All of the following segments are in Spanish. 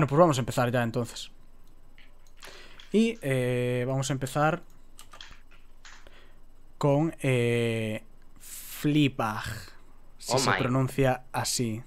Bueno, pues vamos a empezar ya entonces. Y eh, vamos a empezar con eh, Flipag, si oh se pronuncia así.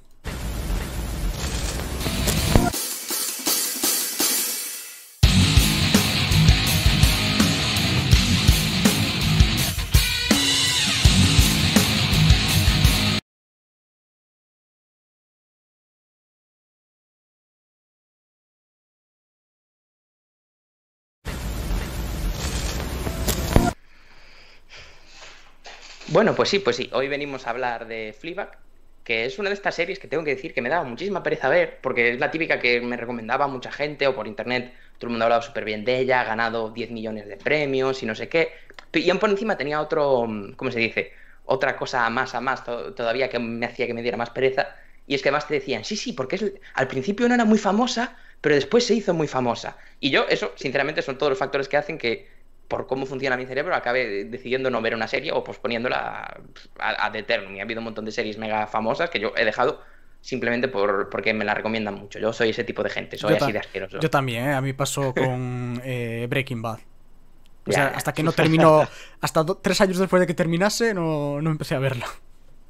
Bueno, pues sí, pues sí. Hoy venimos a hablar de Fleabag, que es una de estas series que tengo que decir que me daba muchísima pereza ver, porque es la típica que me recomendaba mucha gente o por internet. Todo el mundo ha hablado súper bien de ella, ha ganado 10 millones de premios y no sé qué. Y aún por encima tenía otro, mm, ¿cómo se dice? Otra cosa más a más todavía que me hacía que me diera más pereza. Y es que además te decían, sí, sí, porque es, al principio no era muy famosa, pero después se hizo muy famosa. Y yo, eso, sinceramente, son todos los factores que hacen que por cómo funciona mi cerebro, acabe decidiendo no ver una serie o posponiéndola a, a Y ha habido un montón de series mega famosas que yo he dejado simplemente por, porque me la recomiendan mucho. Yo soy ese tipo de gente, soy así de asqueroso. Yo también, ¿eh? a mí pasó con eh, Breaking Bad. O sea, hasta que no terminó, hasta tres años después de que terminase, no, empecé a verla.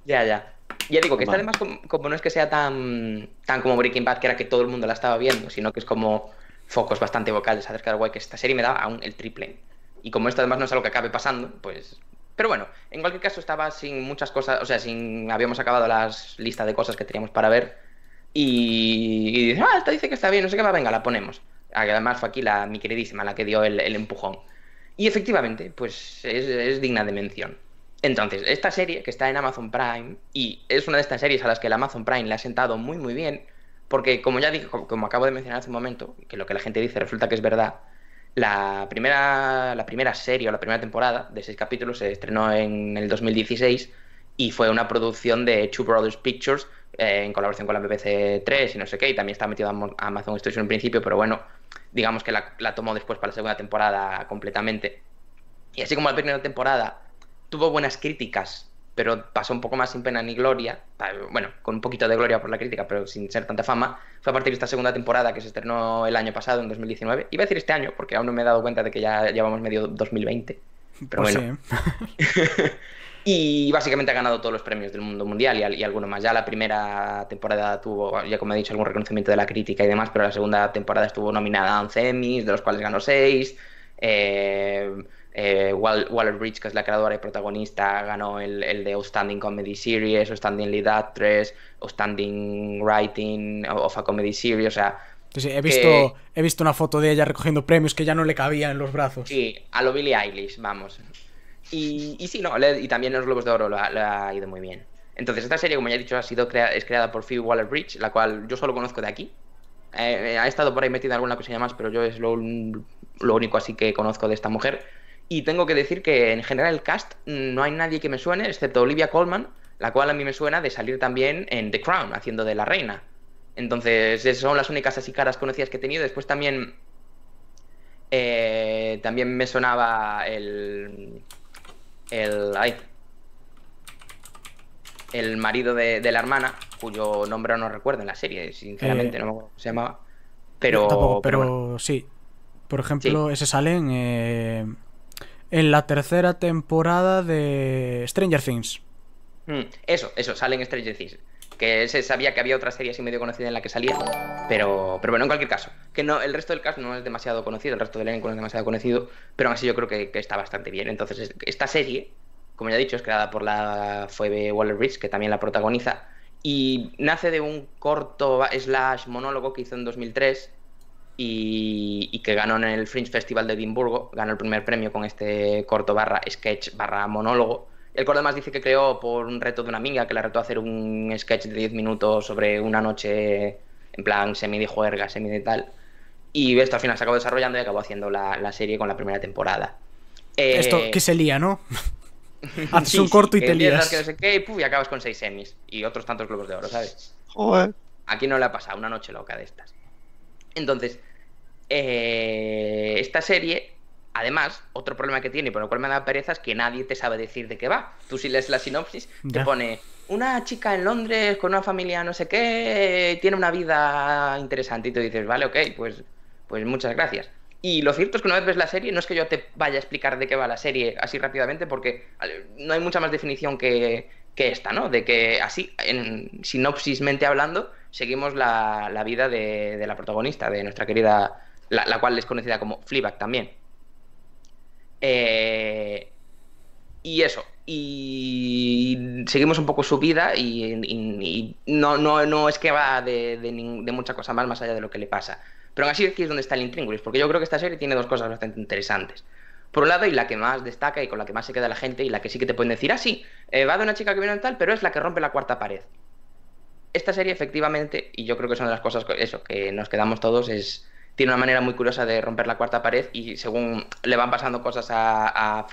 Ya, ya. Ya digo que esta además como, no es que sea tan, tan como Breaking Bad, que era que todo el mundo la estaba viendo, sino que es como focos bastante vocales acerca del guay que esta serie me da aún el triple. Y como esto además no es algo que acabe pasando, pues... Pero bueno, en cualquier caso estaba sin muchas cosas, o sea, sin habíamos acabado las listas de cosas que teníamos para ver. Y, y dice, ah, esta dice que está bien, no sé qué, va, venga, la ponemos. Además fue aquí la, mi queridísima, la que dio el, empujón. Y efectivamente, pues es, es digna de mención. Entonces, esta serie que está en Amazon Prime, y es una de estas series a las que el Amazon Prime le ha sentado muy muy bien, porque como ya dije, como acabo de mencionar hace un momento, que lo que la gente dice resulta que es verdad, la primera, la primera serie o la primera temporada de seis capítulos se estrenó en el 2016 y fue una producción de Two Brothers Pictures eh, en colaboración con la BBC 3 y no sé qué, y también estaba metido a Amazon Station en principio, pero bueno, digamos que la, la tomó después para la segunda temporada completamente. Y así como la primera temporada tuvo buenas críticas pero pasó un poco más sin pena ni gloria, bueno, con un poquito de gloria por la crítica, pero sin ser tanta fama, fue a partir de esta segunda temporada que se estrenó el año pasado, en 2019, iba a decir este año, porque aún no me he dado cuenta de que ya llevamos medio 2020, pero pues bueno. y básicamente ha ganado todos los premios del mundo mundial y, y, alguno más. Ya la primera temporada tuvo, ya como he dicho, algún reconocimiento de la crítica y demás, pero la segunda temporada estuvo nominada a 11 Emmys, de los cuales ganó 6. Eh, eh, Waller Bridge, que es la creadora y protagonista, ganó el, el de Outstanding Comedy Series, Outstanding Lead Actress, Outstanding Writing of a Comedy Series, o sea... he, visto, he visto una foto de ella recogiendo premios que ya no le cabía en los brazos. Sí, a lo Billie Eilish, vamos. Y, y sí, no, y también los Globos de Oro lo ha, ido muy bien. Entonces, esta serie, como ya he dicho, ha sido es creada por Phoebe Waller-Bridge, la cual yo solo conozco de aquí. Eh, eh, ha estado por ahí metida en alguna cosa más, pero yo es lo, lo único así que conozco de esta mujer. Y tengo que decir que en general el cast no hay nadie que me suene, excepto Olivia Colman, la cual a mí me suena de salir también en The Crown, haciendo de la reina. Entonces, son las únicas así caras conocidas que he tenido. Después también. Eh, también me sonaba el. El. Ay, el marido de, la hermana, cuyo nombre no recuerdo en la serie, sinceramente, eh, no se llamaba. Pero. pero, sí. Por ejemplo, ese salen en. Eh, en la tercera temporada de Stranger Things. Mm, eso, eso, sale en Stranger Things. Que se sabía que había otra serie así medio conocida en la que salía, pero, pero bueno, en cualquier caso, que no, el resto del caso no es demasiado conocido, el resto del elenco no es demasiado conocido, pero aún así yo creo que, está bastante bien. Entonces, esta serie, como ya he dicho, es creada por la Phoebe Waller-Bridge, que también la protagoniza, y nace de un corto slash monólogo que hizo en 2003 y, que ganó en el Fringe Festival de Edimburgo, ganó el primer premio con este corto barra sketch barra monólogo. El corto más dice que creó por un reto de una amiga que le retó a hacer un sketch de 10 minutos sobre una noche en plan semi de juerga, semi de tal. Y esto al final se acabó desarrollando y acabó haciendo la, serie con la primera temporada. Esto eh, que se lía, ¿no? Haces un corto y te lías. y, acabas con 6 semis y otros tantos globos de oro, ¿sabes? Joder. Aquí no le ha pasado una noche loca de estas. Entonces, eh, esta serie, además, otro problema que tiene, y por lo cual me da pereza, es que nadie te sabe decir de qué va. Tú si lees la sinopsis, te pone una chica en Londres con una familia no sé qué, tiene una vida interesante y tú dices, vale, ok, pues, pues muchas gracias. Y lo cierto es que una vez ves la serie, no es que yo te vaya a explicar de qué va la serie así rápidamente, porque no hay mucha más definición que, que esta, ¿no? De que así, en sinopsismente hablando, seguimos la, vida de, la protagonista, de nuestra querida, la, cual es conocida como Fleabag también. Eh, y eso, y seguimos un poco su vida y, no, no, es que va de, de, mucha cosa más más allá de lo que le pasa. Pero aún así aquí es donde está el intríngulis, porque yo creo que esta serie tiene dos cosas bastante interesantes. Por un lado, y la que más destaca y con la que más se queda la gente y la que sí que te pueden decir, ah, sí, eh, va de una chica que viene tal, pero es la que rompe la cuarta pared esta serie efectivamente, y yo creo que es una de las cosas que, que nos quedamos todos, es tiene una manera muy curiosa de romper la cuarta pared y según le van pasando cosas a, a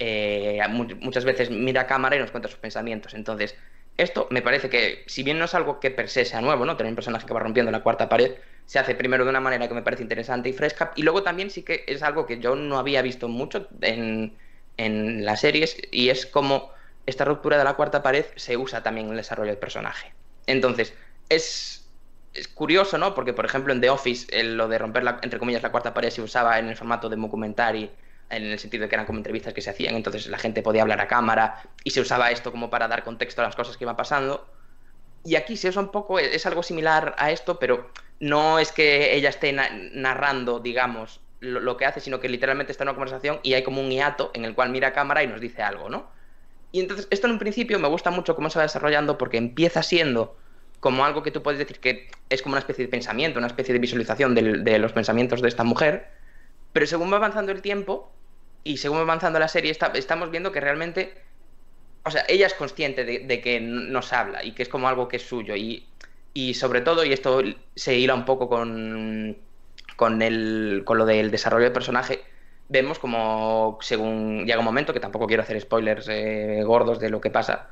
eh, muchas veces mira cámara y nos cuenta sus pensamientos. Entonces, esto me parece que, si bien no es algo que per se sea nuevo, ¿no? Tener un personaje que va rompiendo la cuarta pared, se hace primero de una manera que me parece interesante y fresca, y luego también sí que es algo que yo no había visto mucho en, en las series, y es como esta ruptura de la cuarta pared se usa también en el desarrollo del personaje. Entonces, es, curioso, ¿no? Porque, por ejemplo, en The Office, lo de romper, la, entre comillas, la cuarta pared se usaba en el formato de documentario, en el sentido de que eran como entrevistas que se hacían, entonces la gente podía hablar a cámara y se usaba esto como para dar contexto a las cosas que iban pasando. Y aquí se usa un poco, es algo similar a esto, pero no es que ella esté narrando, digamos, lo, que hace, sino que literalmente está en una conversación y hay como un hiato en el cual mira a cámara y nos dice algo, ¿no? Y entonces esto en un principio me gusta mucho cómo se va desarrollando porque empieza siendo como algo que tú puedes decir que es como una especie de pensamiento, una especie de visualización de, los pensamientos de esta mujer, pero según va avanzando el tiempo y según va avanzando la serie, estamos viendo que realmente, o sea, ella es consciente de, que nos habla y que es como algo que es suyo y, y sobre todo, y esto se hila un poco con, con, el, con lo del desarrollo del personaje, vemos como según llega un momento, que tampoco quiero hacer spoilers eh, gordos de lo que pasa,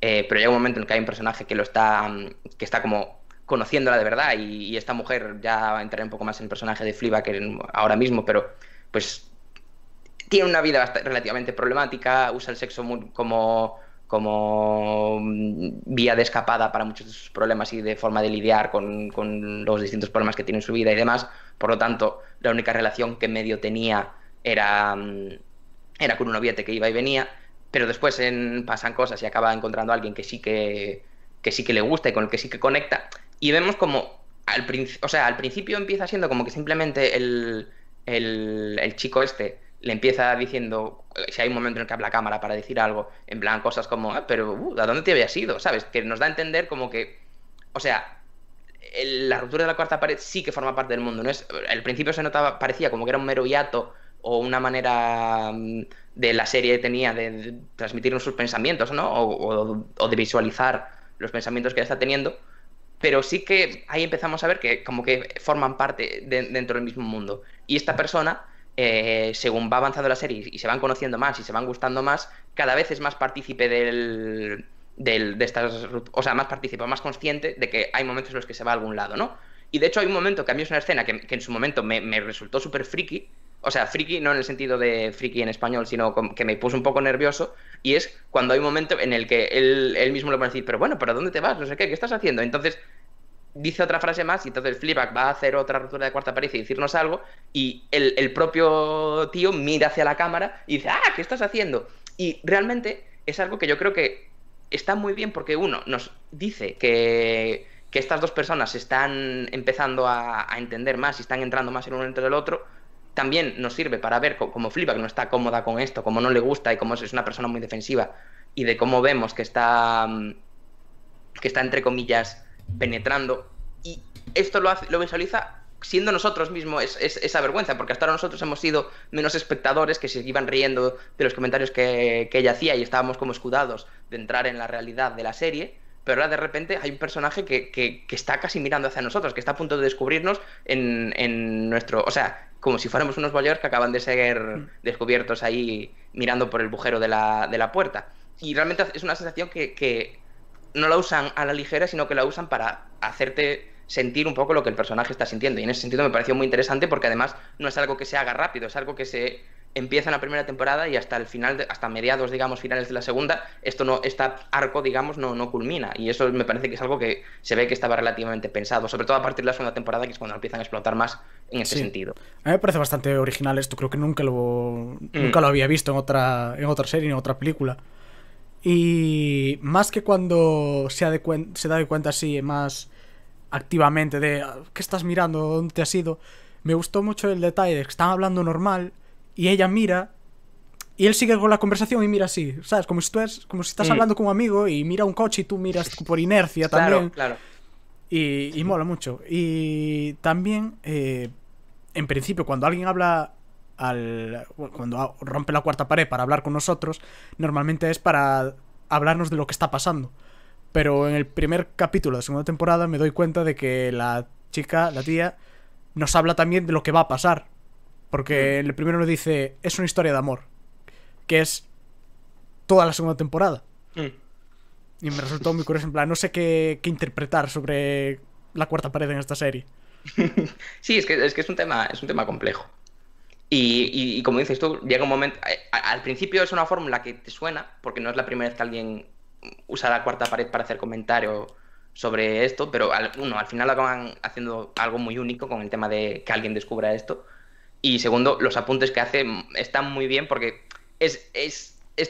eh, pero llega un momento en que hay un personaje que lo está, mm, que está como conociéndola de verdad y, esta mujer, ya entraré un poco más en el personaje de que ahora mismo, pero pues tiene una vida relativamente problemática, usa el sexo como como mm, vía de escapada para muchos de sus problemas y de forma de lidiar con, con los distintos problemas que tiene en su vida y demás. Por lo tanto, la única relación que medio tenía era, mm, era con un noviete que iba y venía, pero después en, pasan cosas y acaba encontrando a alguien que sí que, sí que le gusta y con el que sí que conecta. Y vemos como al, o sea, al principio empieza siendo como que simplemente el, chico este le empieza diciendo, si hay un momento en el que habla cámara para decir algo, en plan cosas como, ah, pero uh, ¿a dónde te habías ido? ¿Sabes? Que nos da a entender como que, o sea, la ruptura de la cuarta pared sí que forma parte del mundo. ¿no? Es, al principio se notaba, parecía como que era un mero hiato o una manera mm, de la serie tenía de transmitirnos sus pensamientos, ¿no? O, de visualizar los pensamientos que ella está teniendo. Pero sí que ahí empezamos a ver que como que forman parte dentro del mismo mundo. Y esta persona, eh, según va avanzando la serie y se van conociendo más y se van gustando más, cada vez es más partícipe de estas... O sea, más partícipe, más consciente de que hay momentos en los que se va a algún lado, ¿no? Y de hecho hay un momento que a mí es una escena que, en su momento me, me resultó súper friki, o sea, friki no en el sentido de friki en español, sino que me puso un poco nervioso, y es cuando hay un momento en el que él, mismo le va a decir, pero bueno, ¿para dónde te vas? No sé qué, ¿qué estás haciendo? Entonces dice otra frase más y entonces Fleabag va a hacer otra ruptura de cuarta pared y decirnos algo y el, propio tío mira hacia la cámara y dice, ah, ¿qué estás haciendo? Y realmente es algo que yo creo que está muy bien porque uno nos dice que, estas dos personas están empezando a, entender más y están entrando más en uno entre el otro también nos sirve para ver cómo Flipa, que no está cómoda con esto, cómo no le gusta y cómo es una persona muy defensiva, y de cómo vemos que está, mm, que está entre comillas, penetrando. Y esto lo, hace, lo visualiza siendo nosotros mismos es, esa vergüenza, porque hasta ahora nosotros hemos sido menos espectadores que se iban riendo de los comentarios que, ella hacía y estábamos como escudados de entrar en la realidad de la serie pero ahora de repente hay un personaje que, que, está casi mirando hacia nosotros, que está a punto de descubrirnos en, en nuestro. O sea, como si fuéramos unos bolleros que acaban de ser mm. descubiertos ahí mirando por el bujero de la, puerta. Y realmente es una sensación que, que, no la usan a la ligera, sino que la usan para hacerte sentir un poco lo que el personaje está sintiendo. Y en ese sentido me pareció muy interesante porque además no es algo que se haga rápido, es algo que se empieza la primera temporada y hasta el final, hasta mediados, digamos, finales de la segunda, esto no, este arco, digamos, no, no culmina. Y eso me parece que es algo que se ve que estaba relativamente pensado, sobre todo a partir de la segunda temporada, que es cuando empiezan a explotar más en ese sentido. A mí me parece bastante original esto, creo que nunca lo, mm. nunca lo había visto en otra, en otra serie, en otra película. Y más que cuando se, se da de cuenta así, más activamente de ah, qué estás mirando, dónde te has ido, me gustó mucho el detalle de que están hablando normal y ella mira y él sigue con la conversación y mira así, ¿sabes? Como si, es, como si estás mm. hablando con un amigo y mira un coche y tú miras por inercia también. Claro, claro. Y, mola mucho. Y también, eh, en principio, cuando alguien habla al, cuando rompe la cuarta pared para hablar con nosotros, normalmente es para hablarnos de lo que está pasando. Pero en el primer capítulo de la segunda temporada me doy cuenta de que la chica, la tía, nos habla también de lo que va a pasar. Porque mm. el primero lo dice, es una historia de amor, que es toda la segunda temporada. Mm. Y me resultó muy curioso, en plan, no sé qué, interpretar sobre la cuarta pared en esta serie. sí, es que, es que es un tema, es un tema complejo. Y, y, como dices tú, llega un momento. Eh, al principio es una fórmula que te suena, porque no es la primera vez que alguien usa la cuarta pared para hacer comentario sobre esto, pero al, uno, al final acaban haciendo algo muy único con el tema de que alguien descubra esto. Y segundo, los apuntes que hace están muy bien porque es,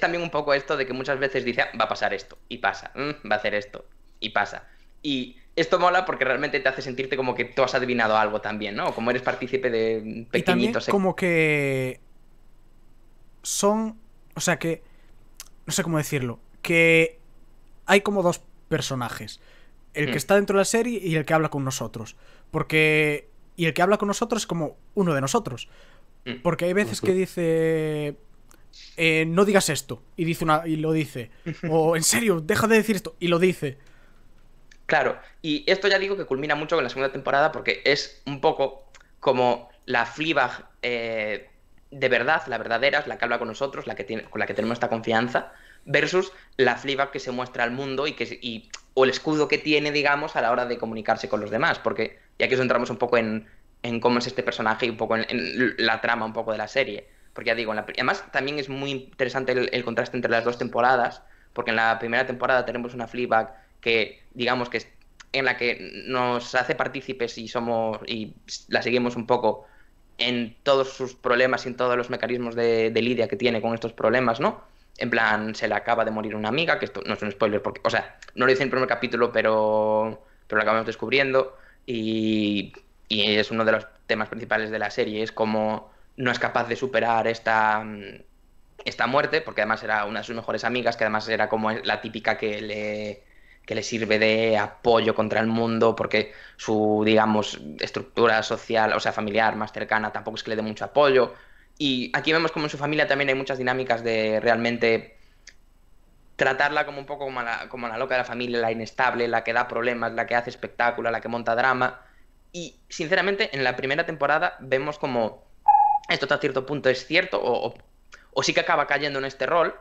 también un poco esto de que muchas veces dice, ah, va a pasar esto, y pasa, mm, va a hacer esto, y pasa. Y esto mola porque realmente te hace sentirte como que tú has adivinado algo también, ¿no? Como eres partícipe de pequeñitos. como que son, o sea que, no sé cómo decirlo, que hay como dos personajes, el que hmm. está dentro de la serie y el que habla con nosotros, porque y el que habla con nosotros es como uno de nosotros. Mm. Porque hay veces que dice, eh, no digas esto, y, dice una, y lo dice. O en serio, deja de decir esto, y lo dice. Claro, y esto ya digo que culmina mucho con la segunda temporada porque es un poco como la flibag eh, de verdad, la verdadera, es la que habla con nosotros, la que tiene, con la que tenemos esta confianza, versus la flibag que se muestra al mundo y que y, o el escudo que tiene, digamos, a la hora de comunicarse con los demás, porque y aquí os entramos un poco en, cómo es este personaje y un poco en, la trama un poco de la serie. Porque ya digo, además también es muy interesante el, contraste entre las dos temporadas, porque en la primera temporada tenemos una flashback que, digamos que es en la que nos hace partícipes y somos y la seguimos un poco en todos sus problemas y en todos los mecanismos de, lidia que tiene con estos problemas, ¿no? En plan, se le acaba de morir una amiga, que esto no es un spoiler, porque, o sea, no lo dice en el primer capítulo, pero, pero lo acabamos descubriendo y, es uno de los temas principales de la serie, es cómo no es capaz de superar esta, mm, esta muerte, porque además era una de sus mejores amigas, que además era como la típica que le, que le sirve de apoyo contra el mundo, porque su, digamos, estructura social, o sea, familiar más cercana, tampoco es que le dé mucho apoyo. Y aquí vemos como en su familia también hay muchas dinámicas de realmente tratarla como un poco como la, loca de la familia, la inestable, la que da problemas, la que hace espectáculo, la que monta drama. Y sinceramente, en la primera temporada vemos como esto hasta cierto punto es cierto, o, o, sí que acaba cayendo en este rol,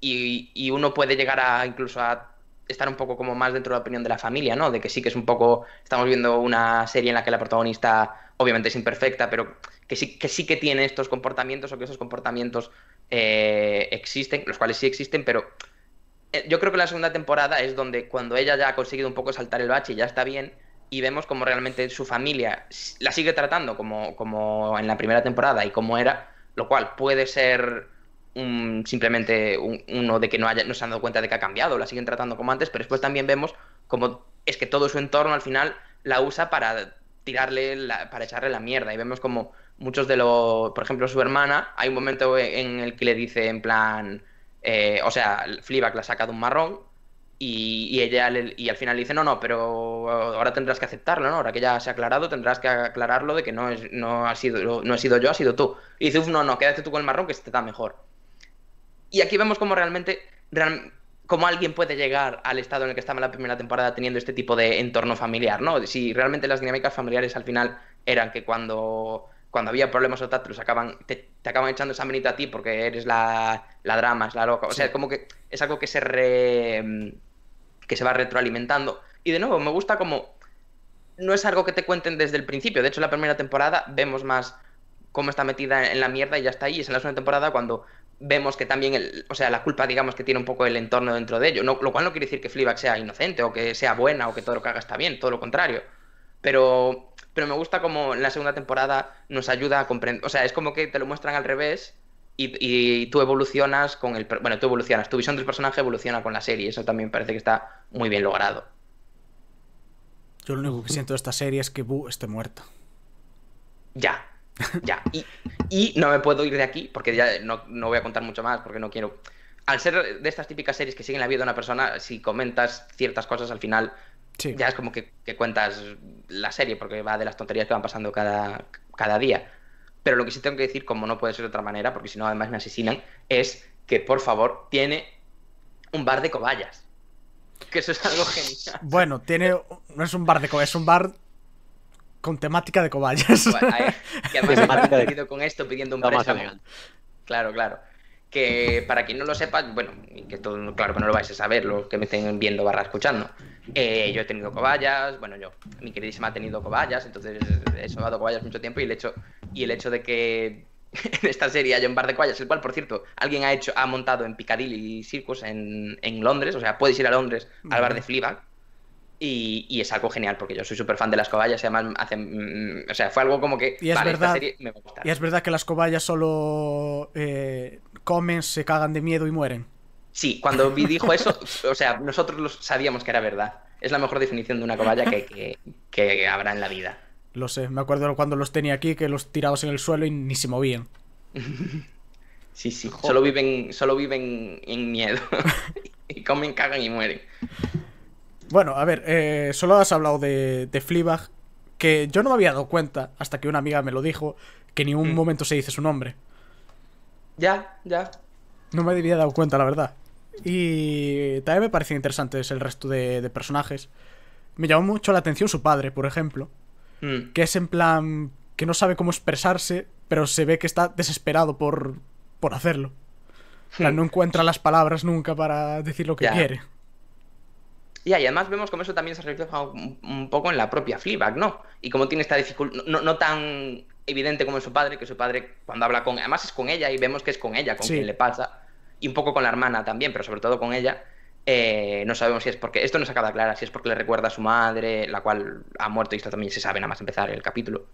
y, y, uno puede llegar a incluso a estar un poco como más dentro de la opinión de la familia, ¿no? De que sí que es un poco, estamos viendo una serie en la que la protagonista obviamente es imperfecta, pero que sí que, sí que tiene estos comportamientos o que esos comportamientos eh, existen, los cuales sí existen, pero eh, yo creo que la segunda temporada es donde cuando ella ya ha conseguido un poco saltar el bache y ya está bien, y vemos como realmente su familia la sigue tratando como, como en la primera temporada y como era, lo cual puede ser simplemente uno de que no, haya, no se han dado cuenta de que ha cambiado, la siguen tratando como antes, pero después también vemos como es que todo su entorno al final la usa para tirarle, para echarle la mierda y vemos como muchos de los, por ejemplo, su hermana, hay un momento e, en el que le dice en plan eh, o sea, Fleabag la saca de un marrón y, ella y al final le dice, no, no, pero ahora tendrás que aceptarlo, ¿no? Ahora que ya se ha aclarado, tendrás que aclararlo de que no, es, no, ha sido, no he sido yo, ha sido tú. Y dice, Uf, no, no, quédate tú con el marrón que te este da mejor. Y aquí vemos cómo realmente, cómo alguien puede llegar al estado en el que estaba en la primera temporada teniendo este tipo de entorno familiar, ¿no? Si realmente las dinámicas familiares al final eran que cuando cuando había problemas o tal, te acaban, te, echando esa manita a ti porque eres la, la drama, es la loca. O sea, como que es algo que se re, mm, que se va retroalimentando. Y de nuevo, me gusta como no es algo que te cuenten desde el principio. De hecho, en la primera temporada vemos más cómo está metida en la mierda y ya está ahí. Es en la segunda temporada cuando vemos que también, o sea, la culpa, digamos, que tiene un poco el entorno dentro de ello. lo cual no quiere decir que Fleabag sea inocente o que sea buena o que todo lo que haga está bien, todo lo contrario. Pero pero me gusta como en la segunda temporada nos ayuda a comprender, o sea, es como que te lo muestran al revés y, tú evolucionas con el, bueno, tú evolucionas, tu visión del personaje evoluciona con la serie, eso también parece que está muy bien logrado. Yo lo único que siento de esta serie es que Boo esté muerto. Ya, ya. Y, no me puedo ir de aquí porque ya no voy a contar mucho más porque no quiero al ser de estas típicas series que siguen la vida de una persona, si comentas ciertas cosas al final ya es como que, cuentas la serie, porque va de las tonterías que van pasando cada, día. Pero lo que sí tengo que decir, como no puede ser de otra manera, porque si no además me asesinan, es que por favor tiene un bar de cobayas. Que eso es algo genial. Bueno, tiene. No es un bar de cobayas, es un bar con temática de cobayas. que además me ha con esto pidiendo un Claro, claro que para quien no lo sepa, bueno, que todo, claro que no lo vais a saber, los que me estén viendo barra escuchando. Eh, yo he tenido cobayas, bueno, yo, mi queridísima ha tenido cobayas, entonces he eh, sobado cobayas mucho tiempo y el hecho, y el hecho de que en esta serie hay un bar de cobayas, el cual, por cierto, alguien ha hecho, ha montado en Piccadilly Circus en, en Londres, o sea, puedes ir a Londres al bar de Fleabag, y, es algo genial, porque yo soy súper fan de las cobayas y además hacen. Mm, o sea, fue algo como que. Y es, verdad, serie me gusta. Y es verdad que las cobayas solo eh, comen, se cagan de miedo y mueren. Sí, cuando vi dijo eso, o sea, nosotros sabíamos que era verdad. Es la mejor definición de una cobaya que, habrá en la vida. Lo sé, me acuerdo cuando los tenía aquí que los tirabas en el suelo y ni se movían. Sí, sí, solo viven, solo viven en miedo. y comen, cagan y mueren. Bueno, a ver, eh, solo has hablado de, de que yo no me había dado cuenta, hasta que una amiga me lo dijo, que ni un mm. momento se dice su nombre. Ya, ya. No me había dado cuenta, la verdad. Y también me parecen interesantes el resto de, personajes. Me llamó mucho la atención su padre, por ejemplo, mm. que es en plan que no sabe cómo expresarse, pero se ve que está desesperado por, hacerlo. O sea, hmm. no encuentra las palabras nunca para decir lo que quiere. Y además vemos como eso también se refleja un, poco en la propia Fleabag, ¿no? Y cómo tiene esta dificultad, no, tan evidente como su padre, que su padre cuando habla con, además es con ella y vemos que es con ella, con quien le pasa, y un poco con la hermana también, pero sobre todo con ella, eh, no sabemos si es porque, esto no se acaba clara, si es porque le recuerda a su madre, la cual ha muerto, y esto también se sabe nada más empezar el capítulo.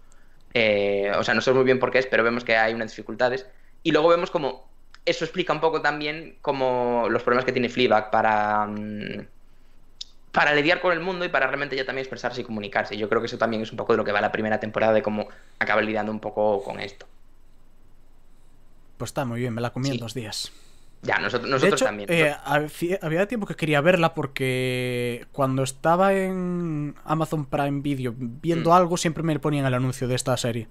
Eh, o sea, no sabemos muy bien por qué es, pero vemos que hay unas dificultades. Y luego vemos como eso explica un poco también como los problemas que tiene Fleabag para... Mm, para lidiar con el mundo y para realmente ya también expresarse y comunicarse. Yo creo que eso también es un poco de lo que va la primera temporada, de cómo acaba lidiando un poco con esto. Pues está muy bien, me la comí en dos días. Ya, nosotros, también. Eh, había tiempo que quería verla porque cuando estaba en Amazon Prime Video viendo mm. algo, siempre me ponían el anuncio de esta serie.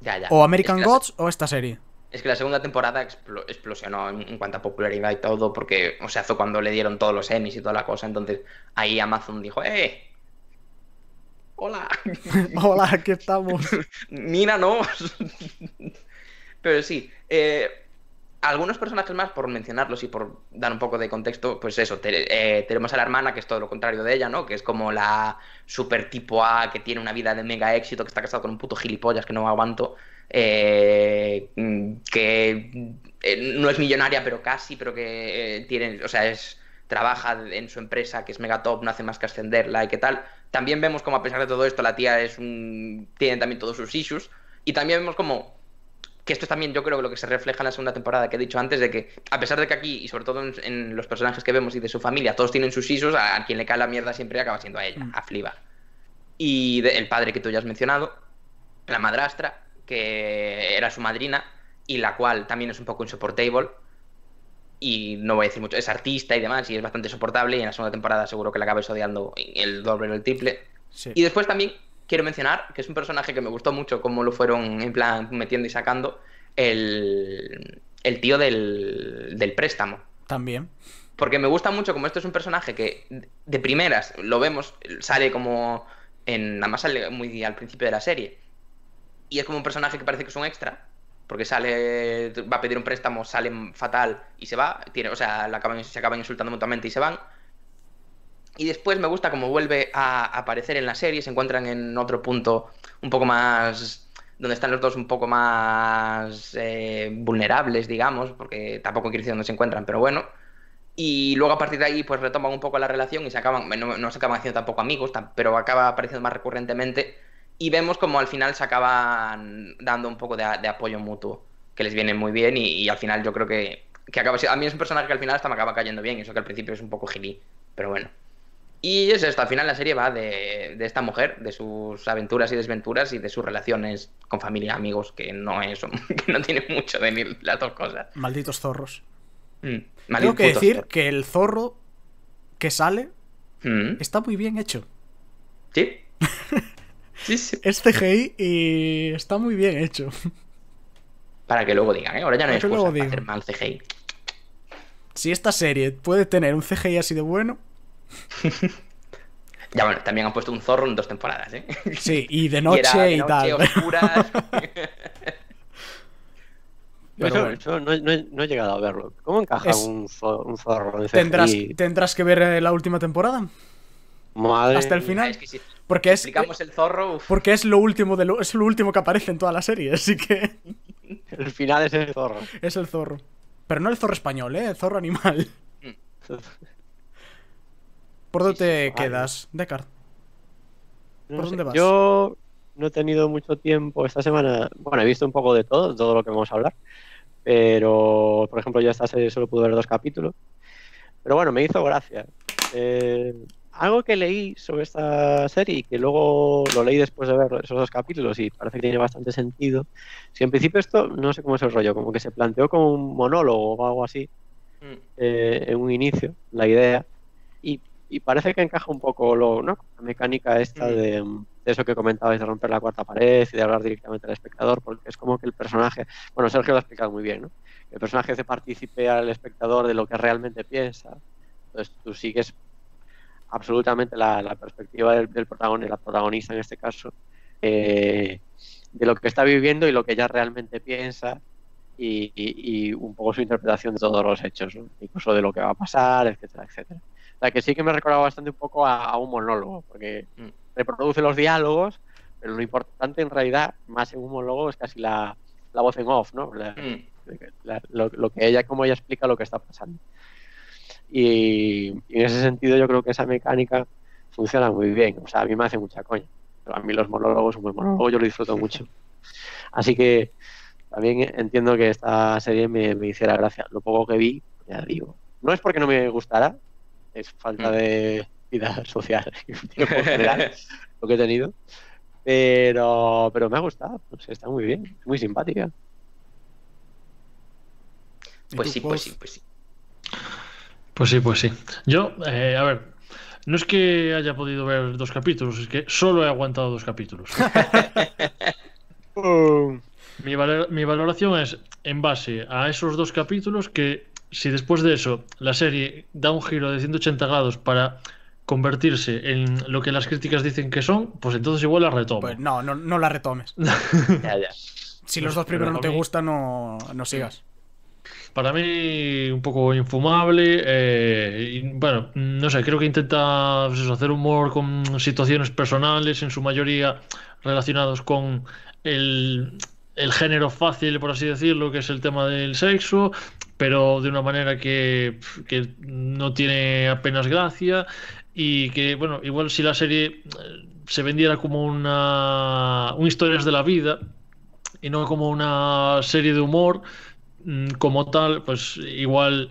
Ya, ya. O American Gods o esta serie es que la segunda temporada explosionó en, cuanto a popularidad y todo, porque, o sea, fue cuando le dieron todos los Emmys y toda la cosa. Entonces ahí Amazon dijo, ¡eh! ¡Hola! ¡Hola! qué estamos. ¿no? Pero sí, eh, algunos personajes más, por mencionarlos y por dar un poco de contexto, pues eso, eh, tenemos a la hermana, que es todo lo contrario de ella, ¿no? Que es como la super tipo A, que tiene una vida de mega éxito, que está casado con un puto gilipollas que no aguanto. Eh, que eh, no es millonaria, pero casi, pero que eh, o sea, es trabaja en su empresa, que es mega top, no hace más que ascenderla y qué tal. También vemos como a pesar de todo esto, la tía es un... tiene también todos sus issues. Y también vemos como que esto es también yo creo lo que se refleja en la segunda temporada que he dicho antes de que a pesar de que aquí y sobre todo en, los personajes que vemos y de su familia todos tienen sus issues a, quien le cae la mierda siempre acaba siendo a ella mm. a Fliba y el padre que tú ya has mencionado la madrastra que era su madrina y la cual también es un poco insoportable y no voy a decir mucho, es artista y demás, y es bastante soportable, y en la segunda temporada seguro que la acabes odiando el doble o el triple. Y después también quiero mencionar que es un personaje que me gustó mucho, como lo fueron en plan metiendo y sacando, el, el tío del, del, préstamo. También. Porque me gusta mucho como este es un personaje que de primeras lo vemos, sale como en... Nada más sale muy al principio de la serie y es como un personaje que parece que es un extra, porque sale, va a pedir un préstamo, sale fatal y se va, tiene, o sea, se acaban insultando mutuamente y se van. Y después me gusta como vuelve a aparecer en la serie, se encuentran en otro punto un poco más donde están los dos un poco más eh, vulnerables, digamos, porque tampoco quiero decir dónde se encuentran, pero bueno. Y luego a partir de ahí, pues retoman un poco la relación y se acaban, no se acaban haciendo tampoco amigos, pero acaba apareciendo más recurrentemente y vemos como al final se acaban dando un poco de, apoyo mutuo, que les viene muy bien y, al final yo creo que, acaba A mí es un personaje que al final hasta me acaba cayendo bien, eso que al principio es un poco gilí, pero bueno. Y es esto, al final la serie va de, esta mujer, de sus aventuras y desventuras y de sus relaciones con familia, amigos, que no es que no tiene mucho de las dos cosas. Malditos zorros. Mm, Tengo que decir que el zorro que sale mm. está muy bien hecho. Sí. Es CGI y está muy bien hecho. Para que luego digan, ¿eh? Ahora ya no es excusa para hacer mal CGI. Si esta serie puede tener un CGI así de bueno. ya bueno, también han puesto un zorro en dos temporadas, ¿eh? Sí, y de noche y, tal. Oscuras. bueno. no, he llegado a verlo. ¿Cómo encaja un, zorro en CGI? ¿Tendrás, ¿Tendrás que ver la última temporada? hasta el final. porque es, Porque es lo último de es lo último que aparece en toda la serie, así que. El final es el zorro. Es el zorro. Pero no el zorro español, ¿eh? El zorro animal. ¿Por dónde te quedas, Deckard? ¿Por dónde vas? Yo no he tenido mucho tiempo esta semana. Bueno, he visto un poco de todo, todo lo que vamos a hablar. Pero, por ejemplo, yo esta serie solo pude ver dos capítulos. Pero bueno, me hizo gracia. Eh, algo que leí sobre esta serie y que luego lo leí después de ver esos dos capítulos y parece que tiene bastante sentido. Si en principio esto, no sé cómo es el rollo, como que se planteó como un monólogo o algo así mm. eh, en un inicio, la idea, y, parece que encaja un poco lo, ¿no? la mecánica esta mm. de, eso que comentabais de romper la cuarta pared y de hablar directamente al espectador, porque es como que el personaje, bueno, Sergio lo ha explicado muy bien, ¿no? el personaje se participe al espectador de lo que realmente piensa. Entonces tú sigues absolutamente la, perspectiva del, protagonista, la protagonista en este caso, eh, de lo que está viviendo y lo que ella realmente piensa y, un poco su interpretación de todos los hechos, incluso de lo que va a pasar, etcétera, etcétera. O sea, que sí que me recordaba bastante un poco a, un monólogo, porque mm. reproduce los diálogos, pero lo importante en realidad, más en un monólogo, es casi la, voz en off, ¿no? Mm. lo, que ella, como ella explica lo que está pasando. Y, en ese sentido yo creo que esa mecánica funciona muy bien. O sea, a mí me hace mucha coña. Pero a mí los monólogos, un monólogo, yo lo disfruto mucho. Así que también entiendo que esta serie me, hiciera gracia. Lo poco que vi, ya digo. No es porque no me gustara, es falta mm. de vida social general, lo que he tenido. Pero, pero me ha gustado, está muy bien, muy simpática. Pues, pues sí, pues sí, pues sí. Pues sí, pues sí. Yo, eh, a ver, no es que haya podido ver dos capítulos, es que solo he aguantado dos capítulos. Oh. mi, valoración es en base a esos dos capítulos que si después de eso la serie da un giro de 180 grados para convertirse en lo que las críticas dicen que son, pues entonces igual la retomo. Pues no, no, no la retomes. Si los dos primeros no te gustan, no, no sigas para mí un poco infumable. Eh, bueno, no sé, creo que intenta pues hacer humor con situaciones personales, en su mayoría relacionados con el, género fácil, por así decirlo, que es el tema del sexo, pero de una manera que, no tiene apenas gracia y que, bueno, igual si la serie eh, se vendiera como una, un historias de la vida y no como una serie de humor, Mm, como tal, pues igual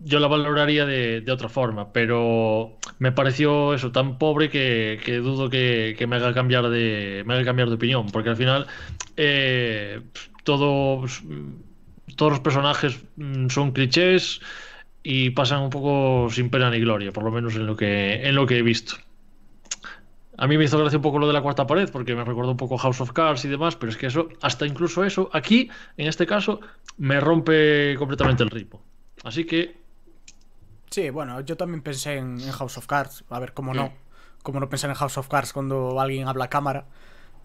yo la valoraría de, otra forma, pero me pareció eso tan pobre que, dudo que, me haga cambiar de cambiar de opinión, porque al final eh, todos pues, todos los personajes mm, son clichés y pasan un poco sin pena ni gloria, por lo menos en lo que en lo que he visto. A mí me hizo gracia un poco lo de la cuarta pared, porque me recordó un poco House of Cards y demás, pero es que eso, hasta incluso eso, aquí, en este caso, me rompe completamente el ritmo. Así que. Sí, bueno, yo también pensé en, House of Cards. A ver, cómo no. Mm. Cómo no pensar en House of Cards cuando alguien habla cámara.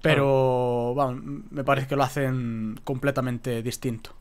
Pero, bueno, me parece que lo hacen completamente distinto.